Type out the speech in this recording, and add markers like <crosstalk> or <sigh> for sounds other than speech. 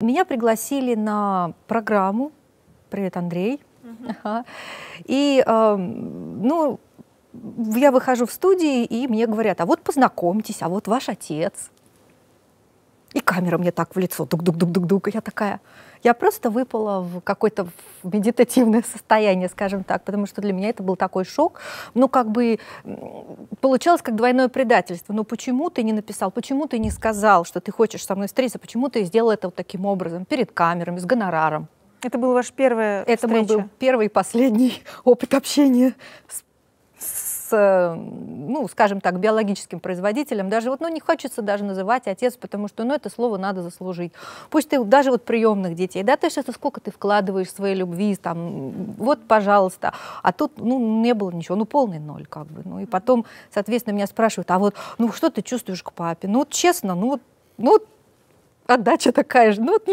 Меня пригласили на программу «Привет, Андрей». Uh-huh. И, э, ну, я выхожу в студии, и мне говорят, а вот познакомьтесь, а вот ваш отец камера мне так в лицо, дук-дук-дук-дук-дук. Я такая, я просто выпала в какое-то медитативное состояние, скажем так, потому что для меня это был такой шок. Ну, как бы получалось как двойное предательство. Но ну, почему ты не написал, почему ты не сказал, что ты хочешь со мной встретиться, почему ты сделал это вот таким образом, перед камерами, с гонораром? Это был ваш первый Это встреча? мой был первый и последний <laughs> опыт общения с с, э, ну, скажем так, биологическим производителем, даже вот, ну, не хочется даже называть отец, потому что, ну, это слово надо заслужить. Пусть ты даже вот приемных детей, да, ты сейчас сколько ты вкладываешь своей любви, там, вот, пожалуйста, а тут, ну, не было ничего, ну, полный ноль, как бы, ну, и потом, соответственно, меня спрашивают, а вот, ну, что ты чувствуешь к папе? Ну, вот, честно, ну, вот, ну, отдача такая же, ну, вот,